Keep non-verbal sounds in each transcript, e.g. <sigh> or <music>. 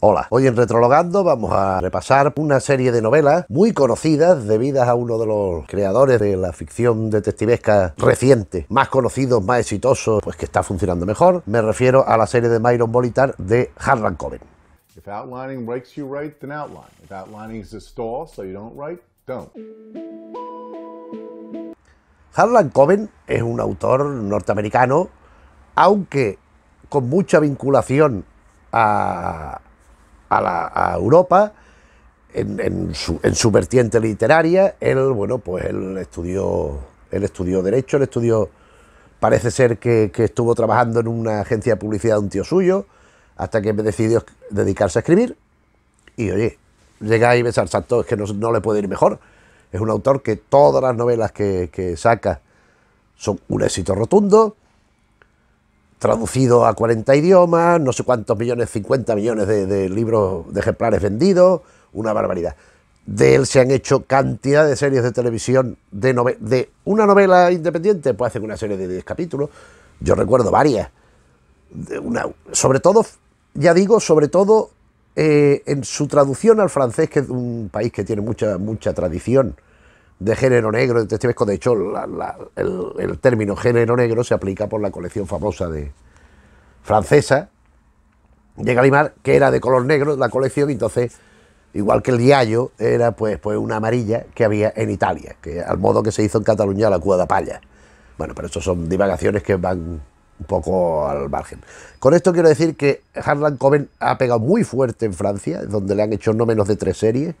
Hola, hoy en Retrologando vamos a repasar una serie de novelas muy conocidas debidas a uno de los creadores de la ficción detectivesca reciente, más conocidos, más exitosos, pues que está funcionando mejor. Me refiero a la serie de Myron Bolitar de Harlan Coben. If outlining is a stall, so you don't write, don't. Harlan Coben es un autor norteamericano, aunque con mucha vinculación a, la, Europa, en, su, vertiente literaria, él, bueno, pues él estudió, él estudió Derecho, él estudió, parece ser que, estuvo trabajando en una agencia de publicidad de un tío suyo, hasta que decidió dedicarse a escribir, y oye, llegáis y besar santo, es que no le puede ir mejor. Es un autor que todas las novelas que, saca son un éxito rotundo, traducido a 40 idiomas, no sé cuántos millones, 50 millones de, libros de ejemplares vendidos, una barbaridad. De él se han hecho cantidad de series de televisión, de, de una novela independiente, puede hacen una serie de 10 capítulos. Yo recuerdo varias. sobre todo, ya digo, sobre todo eh, en su traducción al francés, que es un país que tiene mucha, mucha tradición de género negro, de de hecho el, término género negro se aplica por la colección famosa de francesa de Galimar, que era de color negro la colección, y entonces, igual que el diallo, era pues, pues una amarilla que había en Italia, que al modo que se hizo en Cataluña la cua de palla. Bueno, pero eso son divagaciones que van un poco al margen. Con esto quiero decir que Harlan Coben ha pegado muy fuerte en Francia, donde le han hecho no menos de tres series.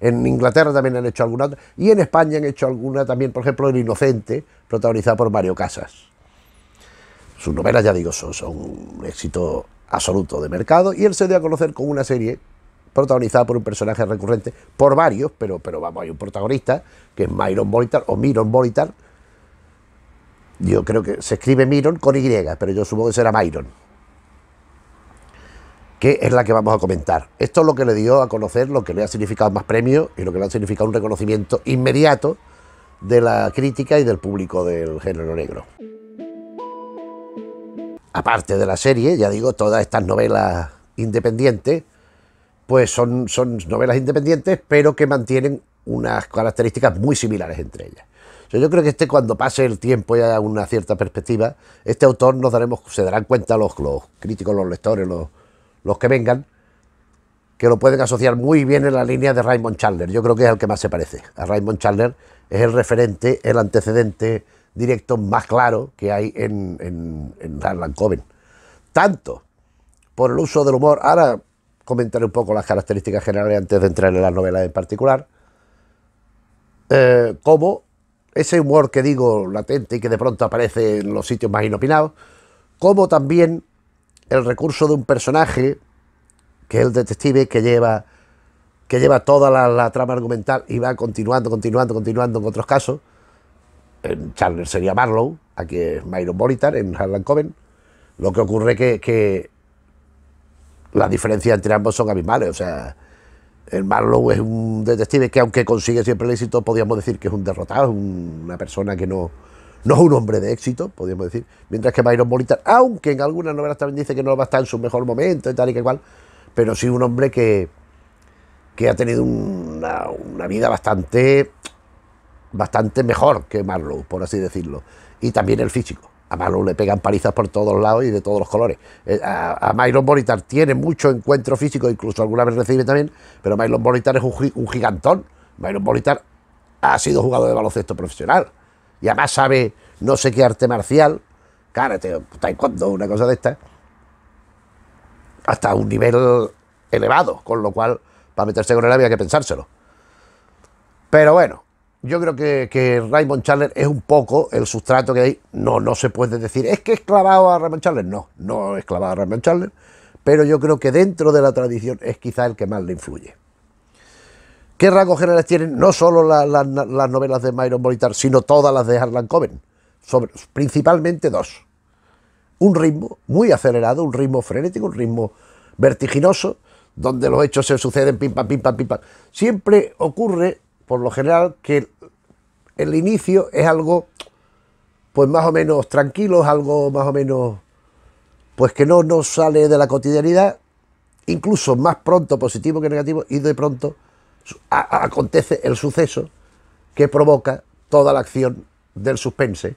En Inglaterra también han hecho algunas y en España han hecho alguna también, por ejemplo, El Inocente, protagonizada por Mario Casas. Sus novelas, ya digo, son, un éxito absoluto de mercado y él se dio a conocer con una serie protagonizada por un personaje recurrente, por varios, pero, pero vamos, hay un protagonista que es Myron Bolitar o Miron Bolitar. Yo creo que se escribe Miron con Y, pero yo supongo que será Myron. Que es la que vamos a comentar. Esto es lo que le dio a conocer lo que le ha significado más premio y lo que le ha significado un reconocimiento inmediato de la crítica y del público del género negro. Aparte de la serie, ya digo, todas estas novelas independientes, pues son, son novelas independientes, pero que mantienen unas características muy similares entre ellas yo creo que este cuando pase el tiempo y haya una cierta perspectiva, este autor nos daremos, se darán cuenta los, críticos, los lectores, los, que vengan, que lo pueden asociar muy bien en la línea de Raymond Chandler. Yo creo que es el que más se parece. A Raymond Chandler es el referente, el antecedente directo más claro que hay en, en, en Harlan Tanto por el uso del humor, ahora comentaré un poco las características generales antes de entrar en las novelas en particular, eh, como ese humor que digo latente y que de pronto aparece en los sitios más inopinados, como también el recurso de un personaje, que es el detective que lleva, que lleva toda la, trama argumental y va continuando, continuando, continuando en otros casos. En Chandler sería Marlowe, aquí es Myron Bolitar, en Harlan Coven. Lo que ocurre que, que las diferencias entre ambos son abismales, o sea el Marlowe es un detective que aunque consigue siempre el éxito, podríamos decir que es un derrotado, una persona que no, no es un hombre de éxito, podríamos decir. Mientras que Byron Molitor, aunque en algunas novelas también dice que no va a estar en su mejor momento y tal y que cual, pero sí un hombre que, que ha tenido una, una vida bastante, bastante mejor que Marlowe, por así decirlo. Y también el físico a le pegan palizas por todos lados y de todos los colores. Eh, a, Myron Bolitar tiene mucho encuentro físico, incluso alguna vez recibe también, pero Mylon Bolitar es un, gigantón. Myron Bolitar ha sido jugador de baloncesto profesional y además sabe no sé qué arte marcial, karate, taekwondo, una cosa de esta, hasta un nivel elevado, con lo cual para meterse con él había que pensárselo. Pero bueno, yo creo que, Raymond Chandler es un poco el sustrato que hay. No, no se puede decir, es que es clavado a Raymond Chandler. No, no es clavado a Raymond Chandler. Pero yo creo que dentro de la tradición es quizá el que más le influye. ¿Qué rasgos generales tienen no solo las novelas de Myron Molitar, sino todas las de Harlan Coben? principalmente dos. Un ritmo muy acelerado, un ritmo frenético, un ritmo vertiginoso, donde los hechos se suceden pim pam, pim pam, pim pam. Siempre ocurre por lo general, que el inicio es algo, pues más o menos tranquilo, es algo más o menos, pues que no nos sale de la cotidianidad, incluso más pronto positivo que negativo, y de pronto acontece el suceso que provoca toda la acción del suspense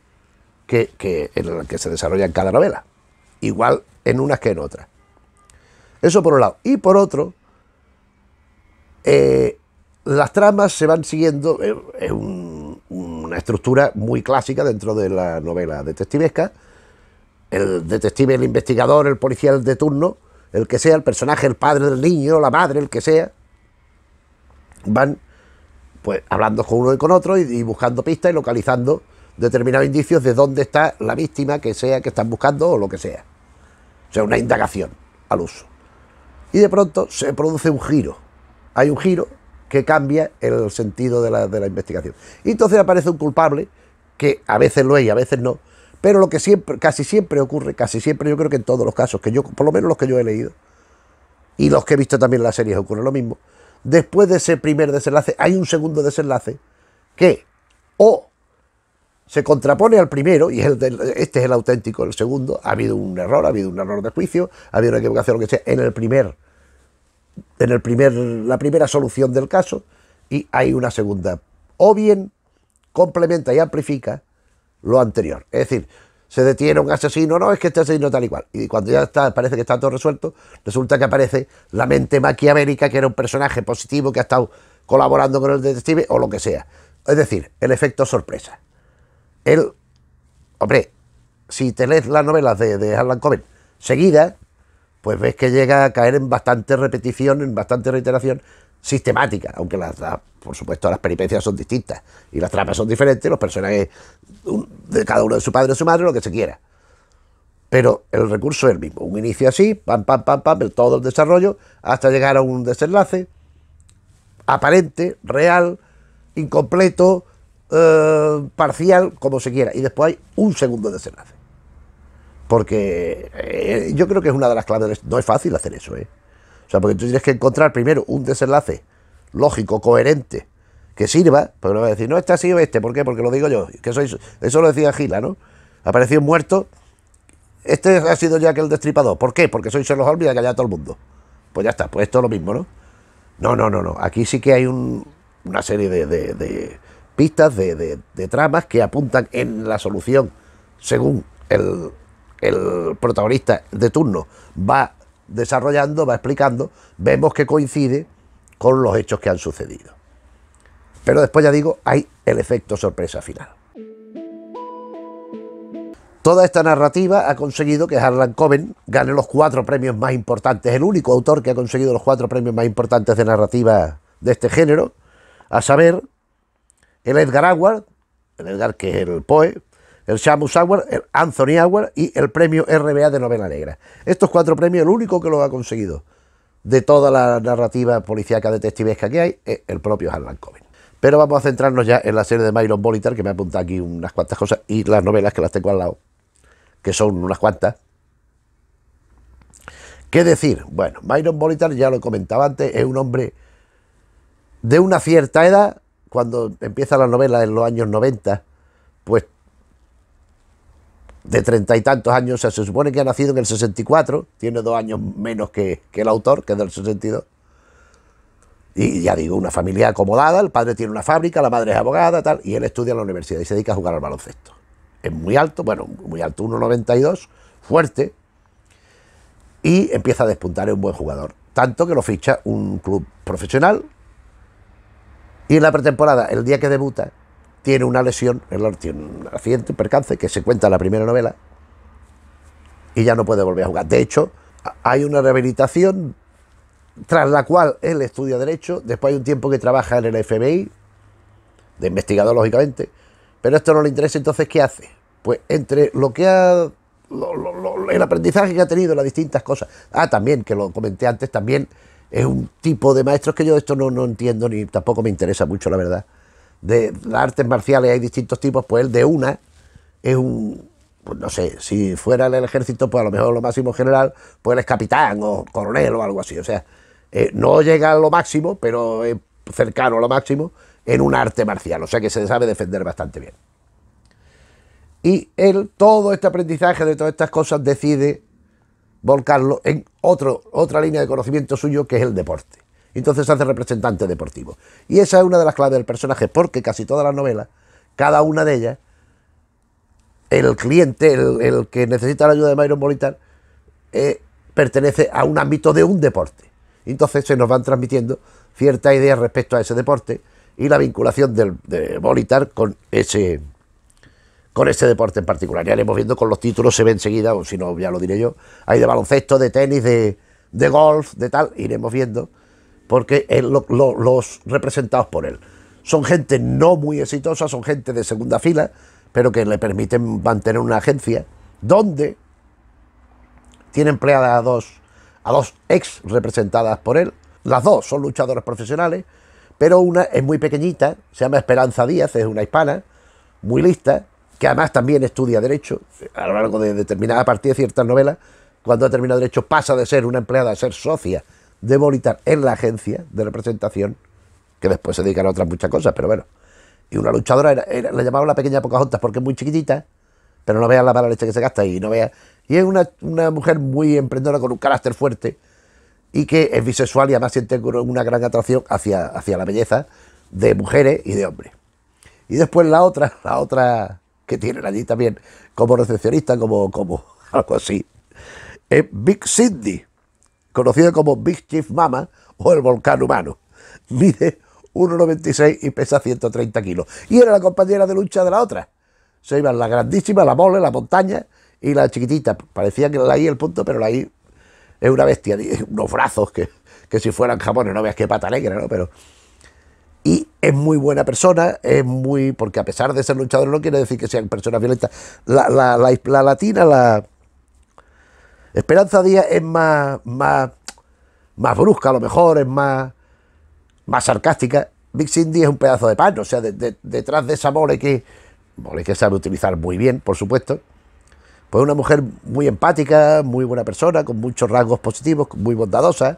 que, que, en que se desarrolla en cada novela, igual en unas que en otras. Eso por un lado. Y por otro, eh, las tramas se van siguiendo, es una estructura muy clásica dentro de la novela detectivesca. El detective, el investigador, el policial de turno, el que sea, el personaje, el padre del niño, la madre, el que sea, van pues hablando con uno y con otro y, y buscando pistas y localizando determinados indicios de dónde está la víctima que sea que están buscando o lo que sea. O sea, una indagación al uso. Y de pronto se produce un giro. Hay un giro que cambia el sentido de la, investigación. Y entonces aparece un culpable, que a veces lo es y a veces no, pero lo que siempre, casi siempre ocurre, casi siempre, yo creo que en todos los casos, que yo, por lo menos los que yo he leído, y los que he visto también en las series ocurre lo mismo, después de ese primer desenlace hay un segundo desenlace que o se contrapone al primero, y este es el auténtico, el segundo, ha habido un error, ha habido un error de juicio, ha habido una equivocación, lo que sea, en el primer en el primer, la primera solución del caso y hay una segunda. O bien complementa y amplifica lo anterior. Es decir, se detiene un asesino, no, es que este asesino tal y cual. Y cuando ya parece que está todo resuelto, resulta que aparece la mente maquiavélica, que era un personaje positivo que ha estado colaborando con el detective o lo que sea. Es decir, el efecto sorpresa. El, hombre, si te lees las novelas de, de Harlan Coben seguida, pues ves que llega a caer en bastante repetición, en bastante reiteración sistemática, aunque las, por supuesto las peripecias son distintas y las trampas son diferentes, los personajes de cada uno de su padre o su madre, lo que se quiera. Pero el recurso es el mismo, un inicio así, pam, pam, pam, pam, todo el desarrollo, hasta llegar a un desenlace aparente, real, incompleto, eh, parcial, como se quiera, y después hay un segundo desenlace porque eh, yo creo que es una de las claves. No es fácil hacer eso, ¿eh? O sea, porque tú tienes que encontrar primero un desenlace lógico, coherente, que sirva, pero no vas a decir, no, este ha sido este, ¿por qué? Porque lo digo yo, que soy, eso lo decía Gila, ¿no? Apareció muerto, este ha sido ya que el destripador, ¿por qué? Porque soy Sherlock Holmes y ha callado a todo el mundo. Pues ya está, pues esto es lo mismo, ¿no? No, no, no, no, aquí sí que hay una serie de, pistas, de, tramas que apuntan en la solución según el, el protagonista de turno va desarrollando, va explicando, vemos que coincide con los hechos que han sucedido. Pero después ya digo, hay el efecto sorpresa final. Toda esta narrativa ha conseguido que Harlan Coben gane los cuatro premios más importantes, el único autor que ha conseguido los cuatro premios más importantes de narrativa de este género, a saber, el Edgar Award, el Edgar que es el POE, el Shamus Award, el Anthony Award y el premio RBA de Novela Negra. Estos cuatro premios, el único que lo ha conseguido de toda la narrativa policíaca detectivesca que hay es el propio Harlan Coben. Pero vamos a centrarnos ya en la serie de Myron Bolitar, que me apunta aquí unas cuantas cosas, y las novelas que las tengo al lado, que son unas cuantas. ¿Qué decir? Bueno, Myron Bolitar, ya lo comentaba antes, es un hombre de una cierta edad, cuando empieza la novela en los años 90, pues de treinta y tantos años, se supone que ha nacido en el 64, tiene dos años menos que, que el autor, que es del 62. Y ya digo, una familia acomodada, el padre tiene una fábrica, la madre es abogada, tal, y él estudia en la universidad y se dedica a jugar al baloncesto. Es muy alto, bueno, muy alto, 1,92, fuerte, y empieza a despuntar, es un buen jugador. Tanto que lo ficha un club profesional, y en la pretemporada, el día que debuta, tiene una lesión, tiene un accidente, un percance, que se cuenta en la primera novela, y ya no puede volver a jugar. De hecho, hay una rehabilitación tras la cual él estudia Derecho, después hay un tiempo que trabaja en el FBI, de investigador lógicamente, pero esto no le interesa, entonces ¿qué hace? Pues entre lo que ha... el aprendizaje que ha tenido, las distintas cosas. Ah, también, que lo comenté antes, también es un tipo de maestros que yo esto no, no entiendo ni tampoco me interesa mucho, la verdad de las artes marciales hay distintos tipos, pues el de una es un, pues no sé, si fuera el ejército, pues a lo mejor lo máximo general, pues él es capitán o coronel o algo así. O sea, eh, no llega a lo máximo, pero es cercano a lo máximo en un arte marcial. O sea que se sabe defender bastante bien. Y él, todo este aprendizaje de todas estas cosas, decide volcarlo en otro, otra línea de conocimiento suyo que es el deporte entonces se hace representante deportivo. Y esa es una de las claves del personaje, porque casi todas las novelas, cada una de ellas, el cliente, el, que necesita la ayuda de Myron Bolitar, eh, pertenece a un ámbito de un deporte. Entonces se nos van transmitiendo ciertas ideas respecto a ese deporte y la vinculación de Bolitar con ese, con ese deporte en particular. Ya iremos viendo con los títulos, se ve enseguida, o si no, ya lo diré yo. Hay de baloncesto, de tenis, de, de golf, de tal, iremos viendo porque eh, los representados por él son gente no muy exitosa, son gente de segunda fila, pero que le permiten mantener una agencia donde tiene empleadas a dos, a dos ex representadas por él. Las dos son luchadoras profesionales, pero una es muy pequeñita, se llama Esperanza Díaz, es una hispana, muy lista, que además también estudia derecho a lo largo de determinada parte de ciertas novelas. Cuando ha terminado derecho pasa de ser una empleada a ser socia de Bolitar en la agencia de representación, que después se dedican a otras muchas cosas, pero bueno. Y una luchadora, era, la llamaba la pequeña Pocahontas porque es muy chiquitita, pero no vean la mala leche que se gasta y no vea. Y es una, mujer muy emprendedora con un carácter fuerte y que es bisexual y además siente una gran atracción hacia, hacia la belleza de mujeres y de hombres. Y después la otra, la otra que tienen allí también como recepcionista, como, como <laughs> algo así, es Big Sidney conocido como Big Chief Mama o el volcán humano. Mide 1,96 y pesa 130 kilos. Y era la compañera de lucha de la otra. Se iban la grandísima, la mole, la montaña y la chiquitita. Parecía que la I el punto, pero la I es una bestia, <laughs> unos brazos que, si fueran jamones, no veas qué pata negra, ¿no? Pero. Y es muy buena persona, es muy. Porque a pesar de ser luchador, no quiere decir que sean personas violentas. La, la, la latina, la Esperanza Díaz es más, más, más brusca, a lo mejor, es más, más sarcástica. Big Cindy es un pedazo de pan, o sea, detrás de esa mole que, mole que sabe utilizar muy bien, por supuesto, pues una mujer muy empática, muy buena persona, con muchos rasgos positivos, muy bondadosa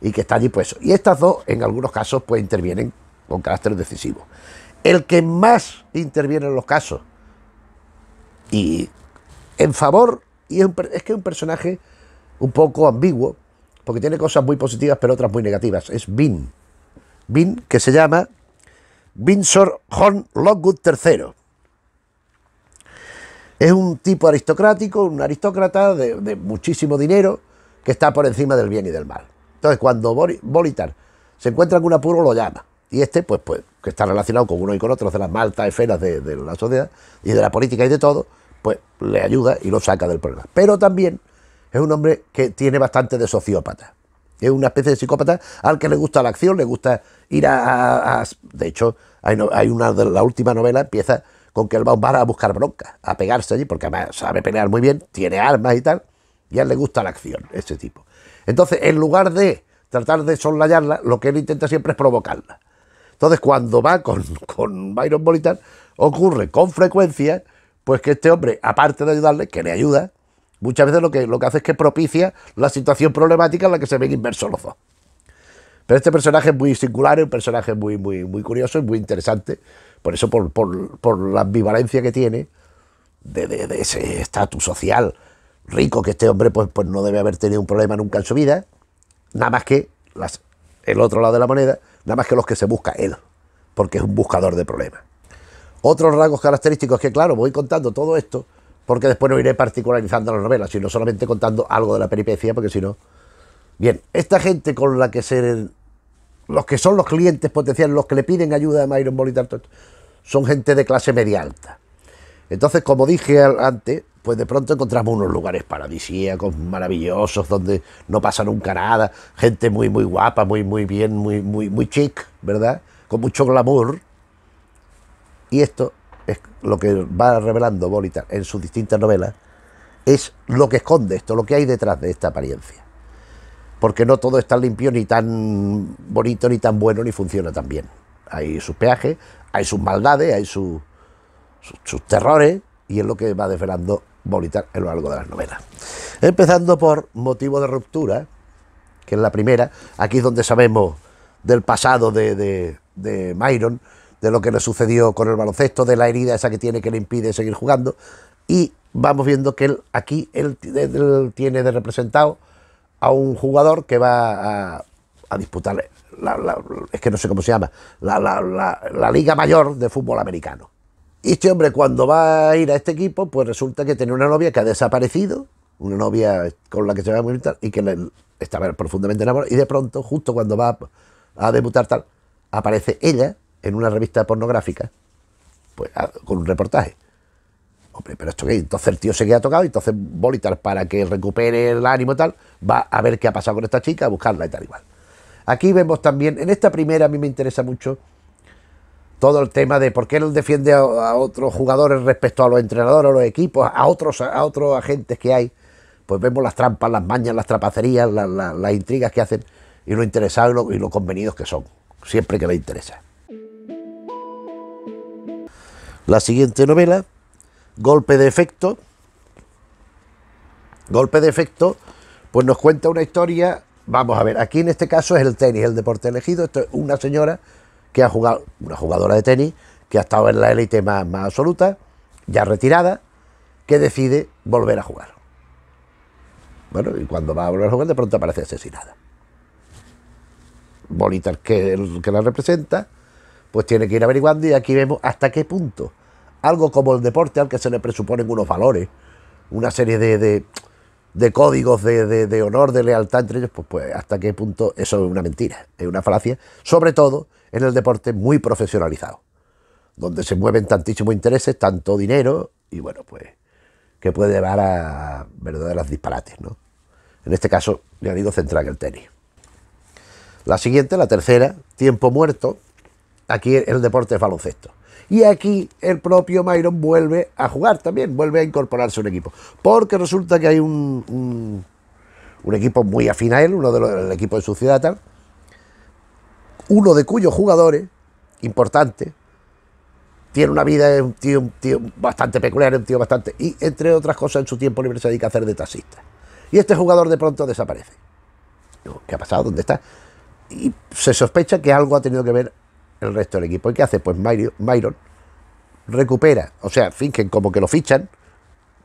y que está allí pues, Y estas dos, en algunos casos, pues intervienen con carácter decisivo. El que más interviene en los casos y en favor y es, que es un personaje un poco ambiguo, porque tiene cosas muy positivas pero otras muy negativas. Es Vin. Vin, que se llama Vinsor Horn Lockwood III. Es un tipo aristocrático, un aristócrata de, muchísimo dinero que está por encima del bien y del mal. Entonces, cuando Bolitar se encuentra en un apuro, lo llama. Y este, pues, pues que está relacionado con uno y con otro de las maltas, esferas de la sociedad y de la política y de todo, pues le ayuda y lo saca del problema. Pero también es un hombre que tiene bastante de sociópata. Es una especie de psicópata al que le gusta la acción, le gusta ir a... de hecho, hay, una de la última novela, empieza con que él va a buscar bronca, a pegarse allí, porque además sabe pelear muy bien, tiene armas y tal, y a él le gusta la acción, ese tipo. Entonces, en lugar de tratar de soslayarla, lo que él intenta siempre es provocarla. Entonces, cuando va con, con Byron Bolitar, ocurre con frecuencia pues que este hombre, aparte de ayudarle, que le ayuda, muchas veces lo que, lo que hace es que propicia la situación problemática en la que se ven inmersos los dos. Pero este personaje es muy singular, es un personaje muy, muy, muy curioso y muy interesante. Por eso, por, la ambivalencia que tiene de, de ese estatus social rico que este hombre pues, pues no debe haber tenido un problema nunca en su vida, nada más que las, el otro lado de la moneda, nada más que los que se busca él, porque es un buscador de problemas. Otros rasgos característicos que, claro, voy contando todo esto, porque después no iré particularizando la novela, sino solamente contando algo de la peripecia, porque si no. Bien, esta gente con la que se. Los que son los clientes potenciales, los que le piden ayuda a Myron tal, son gente de clase media alta. Entonces, como dije antes, pues de pronto encontramos unos lugares paradisíacos, maravillosos, donde no pasa nunca nada, gente muy, muy guapa, muy, muy bien, muy, muy, muy chic, ¿verdad? Con mucho glamour y esto es lo que va revelando Bolitar en sus distintas novelas, es lo que esconde esto, lo que hay detrás de esta apariencia. Porque no todo es tan limpio, ni tan bonito, ni tan bueno, ni funciona tan bien. Hay sus peajes, hay sus maldades, hay sus, terrores, y es lo que va desvelando Bolitar a lo largo de las novelas. Empezando por Motivo de Ruptura, que es la primera, aquí es donde sabemos del pasado de, de, de Myron, de lo que le sucedió con el baloncesto, de la herida esa que tiene que le impide seguir jugando. Y vamos viendo que él, aquí él, tiene de representado a un jugador que va a, a disputar, es que no sé cómo se llama, la, la, Liga Mayor de Fútbol Americano. Y este hombre cuando va a ir a este equipo, pues resulta que tiene una novia que ha desaparecido, una novia con la que se va a movimentar, y que le, estaba profundamente enamorada. Y de pronto, justo cuando va a, a debutar tal, aparece ella en una revista pornográfica pues, ah, con un reportaje. Hombre, pero esto qué, entonces el tío se queda tocado y entonces Bolitar para que recupere el ánimo y tal, va a ver qué ha pasado con esta chica, a buscarla y tal igual. Aquí vemos también, en esta primera a mí me interesa mucho todo el tema de por qué él defiende a, otros jugadores respecto a los entrenadores, a los equipos, a otros, a otros agentes que hay. Pues vemos las trampas, las mañas, las trapacerías, las intrigas que hacen y lo interesado y, y lo, convenidos que son, siempre que le interesa. La siguiente novela, Golpe de Efecto. Golpe de Efecto, pues nos cuenta una historia. Vamos a ver, aquí en este caso es el tenis, el deporte elegido. Esto es una señora que ha jugado, una jugadora de tenis, que ha estado en la élite más, absoluta, ya retirada, que decide volver a jugar. Bueno, y cuando va a volver a jugar, de pronto aparece asesinada. Bonita es que, el que la representa, pues tiene que ir averiguando y aquí vemos hasta qué punto. Algo como el deporte al que se le presuponen unos valores, una serie de, de, códigos de, honor, de lealtad entre ellos, pues, pues hasta qué punto eso es una mentira, es una falacia, sobre todo en el deporte muy profesionalizado, donde se mueven tantísimos intereses, tanto dinero y bueno, pues que puede llevar a verdaderas disparates, ¿no? En este caso, le ido central el tenis. La siguiente, la tercera, tiempo muerto, Aquí el deporte es baloncesto. Y aquí el propio Myron vuelve a jugar también, vuelve a incorporarse a un equipo. Porque resulta que hay un, un, equipo muy afín a uno de los, el equipo de su ciudad tal, uno de cuyos jugadores, importante, tiene una vida, bastante peculiar, un tío bastante... Y entre otras cosas en su tiempo libre se dedica a hacer de taxista. Y este jugador de pronto desaparece. ¿Qué ha pasado? ¿Dónde está? Y se sospecha que algo ha tenido que ver el resto del equipo. ¿Y qué hace? Pues Myron, recupera, o sea, fingen como que lo fichan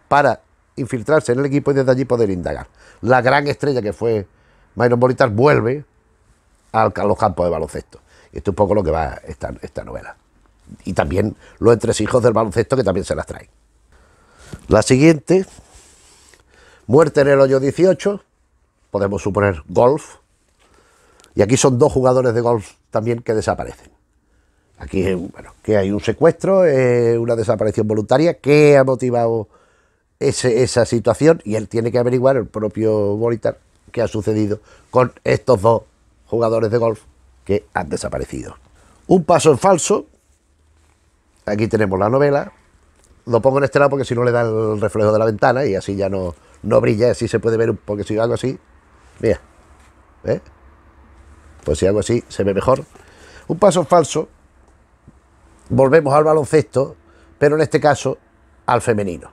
para infiltrarse en el equipo y desde allí poder indagar. La gran estrella que fue Myron Bolitar vuelve a los campos de baloncesto. Esto es un poco lo que va esta, esta novela. Y también los hijos del baloncesto que también se las traen. La siguiente, muerte en el hoyo 18, podemos suponer golf. Y aquí son dos jugadores de golf también que desaparecen. Aquí, bueno, que hay un secuestro, eh, una desaparición voluntaria, ¿qué ha motivado esa situación? Y él tiene que averiguar, el propio Bolitar, qué ha sucedido con estos dos jugadores de golf que han desaparecido. Un paso en falso. Aquí tenemos la novela. Lo pongo en este lado porque si no le da el reflejo de la ventana y así ya no, no brilla, así se puede ver, un poco si hago así, mira, ¿eh? pues si hago así se ve mejor. Un paso en falso volvemos al baloncesto, pero en este caso al femenino.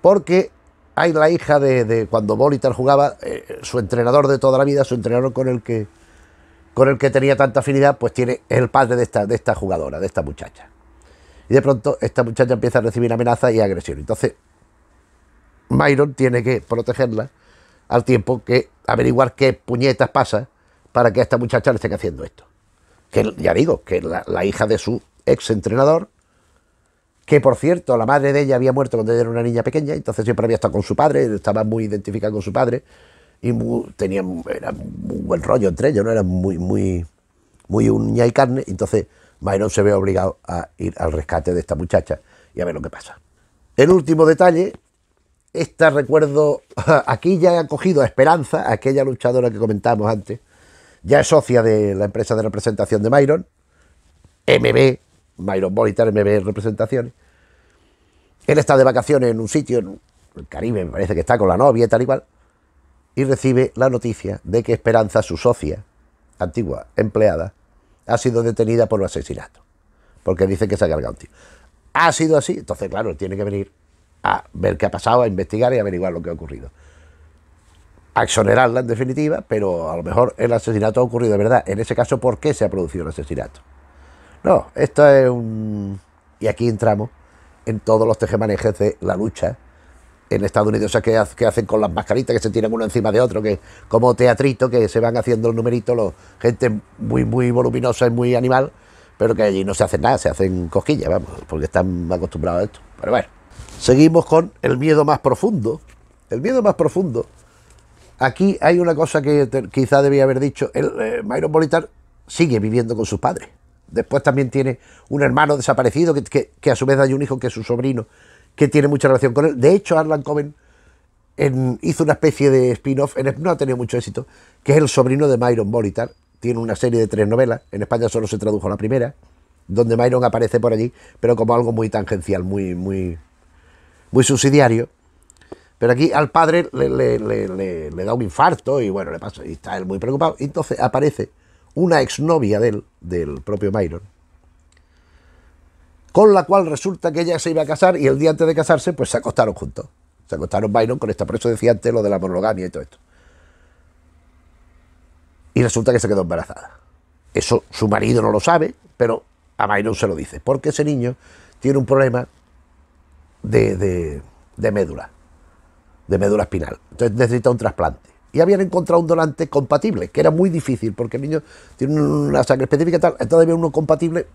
Porque hay la hija de, cuando Bolital jugaba, eh, su entrenador de toda la vida, su entrenador con el que con el que tenía tanta afinidad, pues tiene el padre de esta, de esta jugadora, de esta muchacha. Y de pronto esta muchacha empieza a recibir amenaza y agresión. Entonces, Myron tiene que protegerla al tiempo que averiguar qué puñetas pasa para que a esta muchacha le esté haciendo esto. Que ya digo, que la hija de su ex entrenador, que por cierto, la madre de ella había muerto cuando ella era una niña pequeña, entonces siempre había estado con su padre, estaba muy identificada con su padre, y tenía era un buen rollo entre ellos, ¿no? era muy, muy, muy uña y carne, entonces Mayron se ve obligado a ir al rescate de esta muchacha y a ver lo que pasa. El último detalle, esta recuerdo, <laughs> aquí ya ha cogido a Esperanza, aquella luchadora que comentamos antes, ya es socia de la empresa de representación de Mayron MB Myron Bolitar me ve representaciones. Él está de vacaciones en un sitio, en el Caribe, me parece que está con la novia y tal y cual, y recibe la noticia de que Esperanza, su socia, antigua empleada, ha sido detenida por un asesinato, porque dice que se ha cargado un tío. Ha sido así, entonces, claro, él tiene que venir a ver qué ha pasado, a investigar y averiguar lo que ha ocurrido. A exonerarla en definitiva, pero a lo mejor el asesinato ha ocurrido de verdad. En ese caso, ¿por qué se ha producido el asesinato? No, esto es un... Y aquí entramos en todos los tejemanejes de la lucha en Estados Unidos, o sea, que, hacen con las mascaritas que se tiran uno encima de otro, que como teatrito, que se van haciendo el numerito, los, gente muy, muy voluminosa y muy animal, pero que allí no se hacen nada, se hacen cosquillas, vamos, porque están acostumbrados a esto. Pero bueno, seguimos con el miedo más profundo. El miedo más profundo. Aquí hay una cosa que quizá debía haber dicho. El eh, Bolitar sigue viviendo con sus padres. Después también tiene un hermano desaparecido que, a su vez hay un hijo que es su sobrino, que tiene mucha relación con él. De hecho, Arlan Coven hizo una especie de spin-off, no ha tenido mucho éxito, que es el sobrino de Myron Bolitar Tiene una serie de tres novelas, en España solo se tradujo la primera, donde Myron aparece por allí, pero como algo muy tangencial, muy, muy, muy subsidiario. Pero aquí al padre le, le da un infarto y bueno, le pasa, y está él muy preocupado. entonces aparece una exnovia de él, del propio Myron, con la cual resulta que ella se iba a casar y el día antes de casarse, pues se acostaron juntos. Se acostaron Byron con esta, por eso decía antes lo de la monogamia y todo esto. Y resulta que se quedó embarazada. Eso su marido no lo sabe, pero a Byron se lo dice, porque ese niño tiene un problema de, de, de médula, de médula espinal. Entonces necesita un trasplante y habían encontrado un donante compatible, que era muy difícil, porque el niño tiene una sangre específica y tal, entonces había uno compatible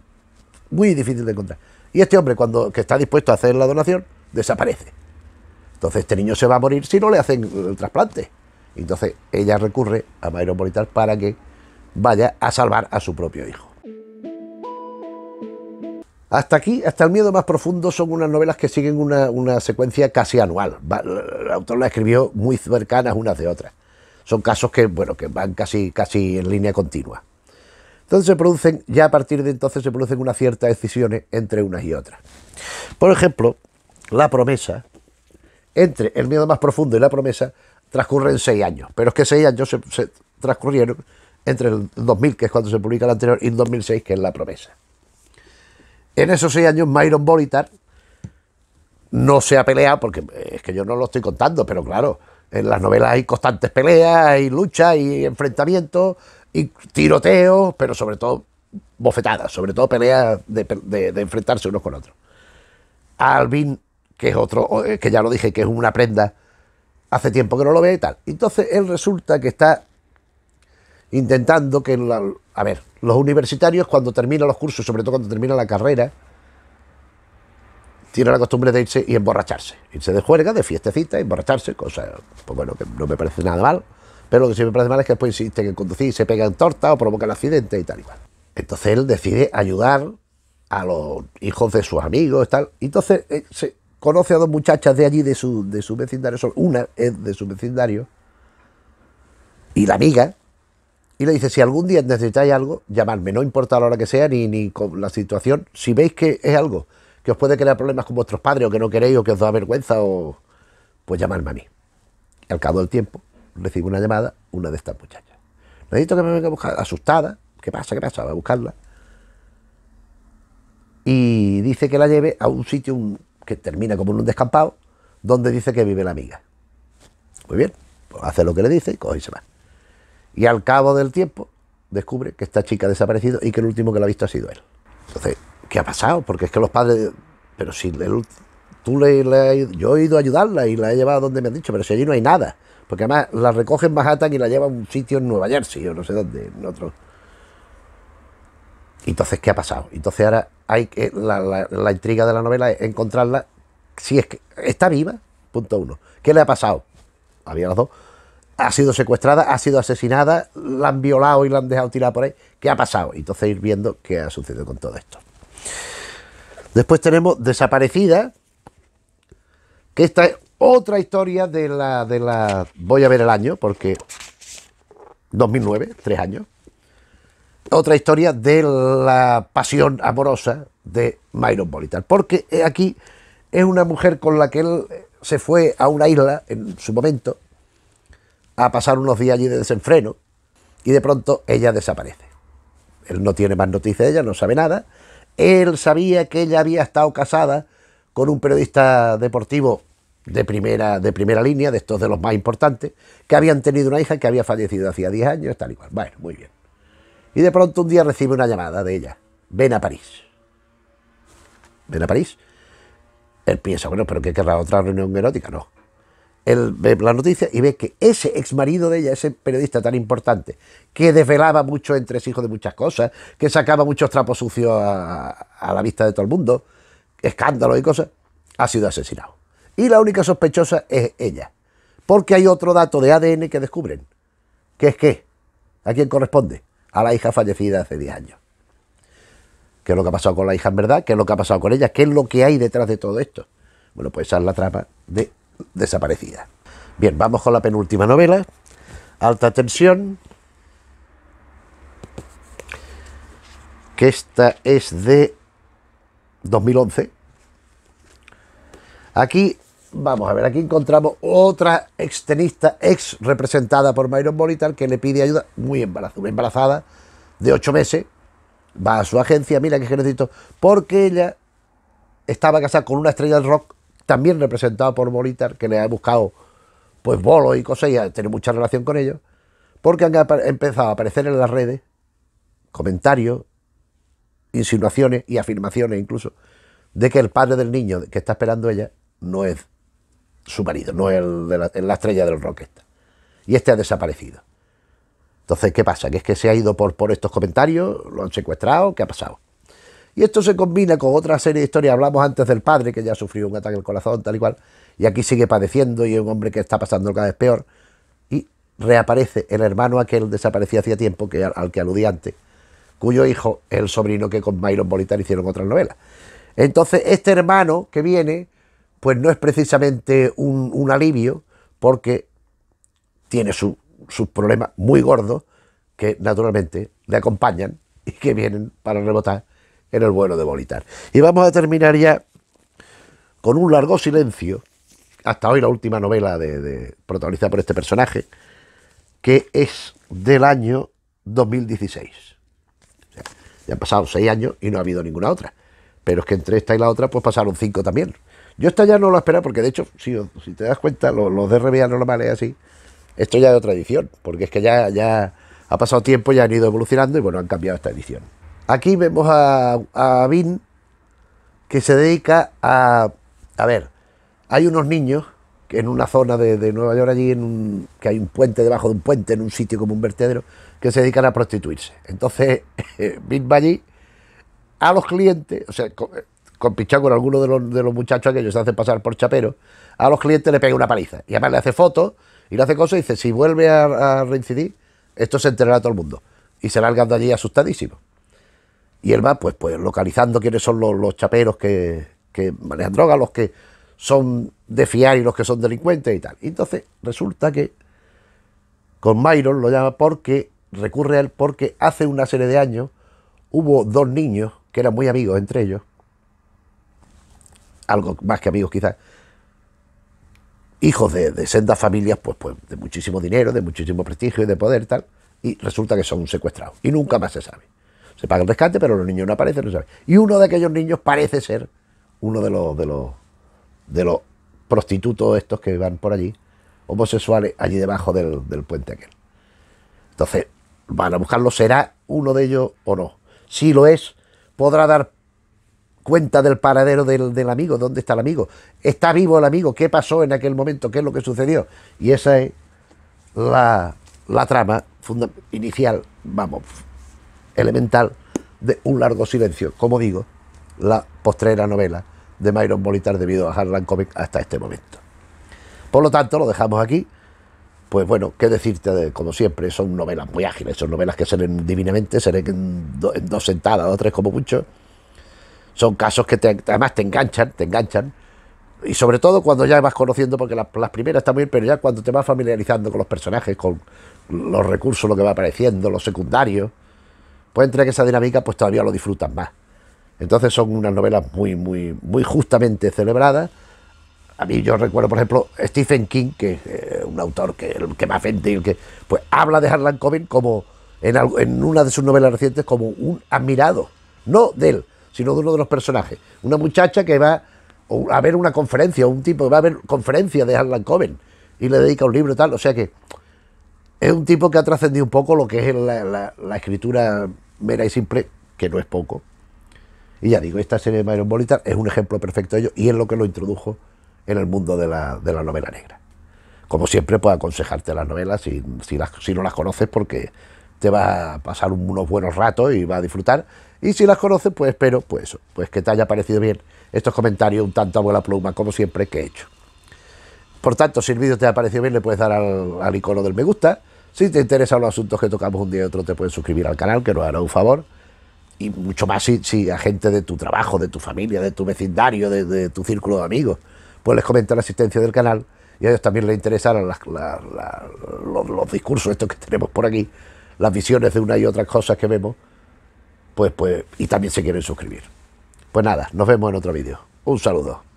muy difícil de encontrar. Y este hombre, cuando que está dispuesto a hacer la donación, desaparece. Entonces este niño se va a morir si no le hacen el trasplante. Entonces ella recurre a Mayron Morital para que vaya a salvar a su propio hijo. Hasta aquí, hasta el miedo más profundo, son unas novelas que siguen una, una secuencia casi anual. El autor las escribió muy cercanas unas de otras. Son casos que, bueno, que van casi, casi en línea continua. Entonces se producen, ya a partir de entonces se producen unas ciertas decisiones entre unas y otras. Por ejemplo, la promesa, entre el miedo más profundo y la promesa, transcurren seis años. Pero es que seis años se, transcurrieron entre el 2000, que es cuando se publica el anterior, y el 2006, que es la promesa. En esos seis años, Myron Bolitar no se ha peleado, porque es que yo no lo estoy contando, pero claro, en las novelas hay constantes peleas, hay luchas, y enfrentamientos, y tiroteos, pero sobre todo bofetadas, sobre todo peleas de, enfrentarse unos con otros. Alvin, que es otro, oh, eh, que ya lo dije, que es una prenda, hace tiempo que no lo ve y tal. Entonces él resulta que está intentando que, a ver, los universitarios cuando terminan los cursos, sobre todo cuando termina la carrera, tiene la costumbre de irse y emborracharse. Irse de juerga, de fiestecita, emborracharse, cosa, pues bueno, que no me parece nada mal, pero lo que sí me parece mal es que después insiste en conducir y se pegan torta o provocan accidente y tal y cual. Entonces él decide ayudar a los hijos de sus amigos y tal. Entonces eh, se conoce a dos muchachas de allí, de su, vecindario, una es de su vecindario, y la amiga, y le dice, si algún día necesitáis algo, llamadme, no importa la hora que sea ni, ni con la situación, si veis que es algo que os puede crear problemas con vuestros padres o que no queréis o que os da vergüenza o pues llamarme a mí. Y al cabo del tiempo recibo una llamada, una de estas muchachas. Necesito que me venga a buscar, asustada, ¿qué pasa? ¿Qué pasa? Va a buscarla. Y dice que la lleve a un sitio que termina como en un descampado, donde dice que vive la amiga. Muy bien, pues hace lo que le dice, coge y se va. Y al cabo del tiempo descubre que esta chica ha desaparecido y que el último que la ha visto ha sido él. Entonces, ¿qué ha pasado? Porque es que los padres, pero si tú le, le, yo he ido a ayudarla y la he llevado donde me han dicho, pero si allí no hay nada, porque además la recoge en Manhattan y la lleva a un sitio en Nueva Jersey o no sé dónde, en otro. Entonces, ¿qué ha pasado? Entonces ahora hay que, la, intriga de la novela es encontrarla, si es que está viva, punto uno. ¿Qué le ha pasado? Había las dos. Ha sido secuestrada, ha sido asesinada, la han violado y la han dejado tirar por ahí. ¿Qué ha pasado? Entonces ir viendo qué ha sucedido con todo esto. Después tenemos Desaparecida, que esta es otra historia de la, de la... Voy a ver el año, porque 2009, tres años. Otra historia de la pasión amorosa de Myron Bolitar, porque aquí es una mujer con la que él se fue a una isla en su momento a pasar unos días allí de desenfreno y de pronto ella desaparece. Él no tiene más noticias de ella, no sabe nada él sabía que ella había estado casada con un periodista deportivo de primera, de primera línea, de estos de los más importantes, que habían tenido una hija que había fallecido hacía 10 años, tal y cual. Bueno, muy bien. Y de pronto un día recibe una llamada de ella. Ven a París. Ven a París. Él piensa, bueno, pero ¿qué querrá otra reunión erótica? No ve eh, la noticia y ve que ese ex marido de ella, ese periodista tan importante, que desvelaba mucho entre hijos de muchas cosas, que sacaba muchos trapos sucios a, la vista de todo el mundo, escándalos y cosas, ha sido asesinado. Y la única sospechosa es ella. Porque hay otro dato de ADN que descubren. ¿Qué es qué? ¿a quién corresponde? A la hija fallecida hace 10 años. ¿Qué es lo que ha pasado con la hija en verdad? ¿Qué es lo que ha pasado con ella? ¿Qué es lo que hay detrás de todo esto? Bueno, pues esa es la trama de desaparecida. Bien, vamos con la penúltima novela, Alta Tensión, que esta es de 2011. Aquí, vamos a ver, aquí encontramos otra extenista, ex representada por Myron Bolitar que le pide ayuda, muy embarazada, embarazada, de 8 meses, va a su agencia, mira que necesito, porque ella estaba casada con una estrella del rock también representado por Bolívar, que le ha buscado pues bolos y cosas y ha tenido mucha relación con ellos, porque han empezado a aparecer en las redes comentarios, insinuaciones y afirmaciones incluso, de que el padre del niño que está esperando ella no es su marido, no es el de la, estrella del rock esta. Y este ha desaparecido. Entonces, ¿qué pasa? Que es que se ha ido por, por estos comentarios, lo han secuestrado, ¿qué ha pasado? Y esto se combina con otra serie de historias. Hablamos antes del padre, que ya sufrió un ataque al corazón, tal y cual, y aquí sigue padeciendo y un hombre que está pasando cada vez peor. Y reaparece el hermano aquel desaparecía hacía tiempo, que, al que aludí antes, cuyo hijo es el sobrino que con Myron Bolitar hicieron otras novelas. Entonces, este hermano que viene, pues no es precisamente un, alivio, porque tiene sus problemas muy gordos, que naturalmente le acompañan y que vienen para rebotar en el vuelo de Bolitar. Y vamos a terminar ya con un largo silencio, hasta hoy la última novela de, protagonizada por este personaje, que es del año 2016. ya han pasado seis años y no ha habido ninguna otra. Pero es que entre esta y la otra, pues pasaron cinco también. Yo esta ya no lo esperaba, porque de hecho, si, te das cuenta, los, los de lo normales así, esto ya es otra edición, porque es que ya, ya ha pasado tiempo, ya han ido evolucionando y bueno, han cambiado esta edición. Aquí vemos a, Vin que se dedica a... A ver, hay unos niños que en una zona de, Nueva York allí, en un, que hay un puente debajo de un puente, en un sitio como un vertedero, que se dedican a prostituirse. Entonces, <laughs> Vin va allí a los clientes, o sea, con, con con alguno de los, de los muchachos que se hacen pasar por chapero, a los clientes le pega una paliza. Y además le hace fotos y le hace cosas y dice, si vuelve a, reincidir, esto se enterará a todo el mundo. Y se largan de allí asustadísimo. Y él va pues, pues localizando quiénes son los, chaperos que, manejan droga, los que son de fiar y los que son delincuentes y tal. entonces resulta que con Myron lo llama porque recurre a él porque hace una serie de años hubo dos niños que eran muy amigos entre ellos, algo más que amigos quizás, hijos de, de sendas familias, pues, pues de muchísimo dinero, de muchísimo prestigio y de poder tal, y resulta que son secuestrados y nunca más se sabe. Se paga el rescate, pero los niños no aparecen, no Y uno de aquellos niños parece ser uno de los, de los, de los prostitutos estos que van por allí, homosexuales, allí debajo del, puente aquel. Entonces, van a buscarlo, será uno de ellos o no. Si lo es, podrá dar cuenta del paradero del, amigo, dónde está el amigo, está vivo el amigo, qué pasó en aquel momento, qué es lo que sucedió. Y esa es la, la trama inicial, vamos, elemental de Un largo silencio, como digo, la postrera novela de Myron Bolitar debido a Harlan Kovic hasta este momento. Por lo tanto, lo dejamos aquí. Pues bueno, qué decirte, como siempre, son novelas muy ágiles, son novelas que se divinamente, se en, dos sentadas, ...o tres como mucho. Son casos que además te enganchan, te enganchan. Y sobre todo cuando ya vas conociendo, porque las, primeras están muy bien, pero ya cuando te vas familiarizando con los personajes, con los recursos, lo que va apareciendo, los secundarios, puede entrar que esa dinámica pues todavía lo disfrutan más. Entonces son unas novelas muy, muy, muy justamente celebradas. A mí yo recuerdo, por ejemplo, Stephen King, que es eh, un autor que que más y que pues habla de Harlan Coben como en, en una de sus novelas recientes como un admirado, no de él, sino de uno de los personajes, una muchacha que va a ver una conferencia, un tipo va a ver conferencia de Harlan Coben y le dedica un libro y tal, o sea que es un tipo que ha trascendido un poco lo que es la, la escritura mera y simple, que no es poco. Y ya digo, esta serie de Myron Bolitar es un ejemplo perfecto de ello y es lo que lo introdujo en el mundo de la, novela negra. Como siempre, puedo aconsejarte las novelas si, si, las, no las conoces porque te va a pasar unos buenos ratos y va a disfrutar. Y si las conoces, pues espero pues, pues que te haya parecido bien estos comentarios un tanto a buena pluma, como siempre que he hecho. Por tanto, si el vídeo te ha parecido bien, le puedes dar al icono del me gusta si te interesan los asuntos que tocamos un día y otro, te puedes suscribir al canal, que nos hará un favor. Y mucho más si, si a gente de tu trabajo, de tu familia, de tu vecindario, de, tu círculo de amigos, pues les comenta la asistencia del canal y a ellos también les interesarán los, los, discursos estos que tenemos por aquí, las visiones de una y otras cosas que vemos, pues, pues, y también se quieren suscribir. Pues nada, nos vemos en otro vídeo. Un saludo.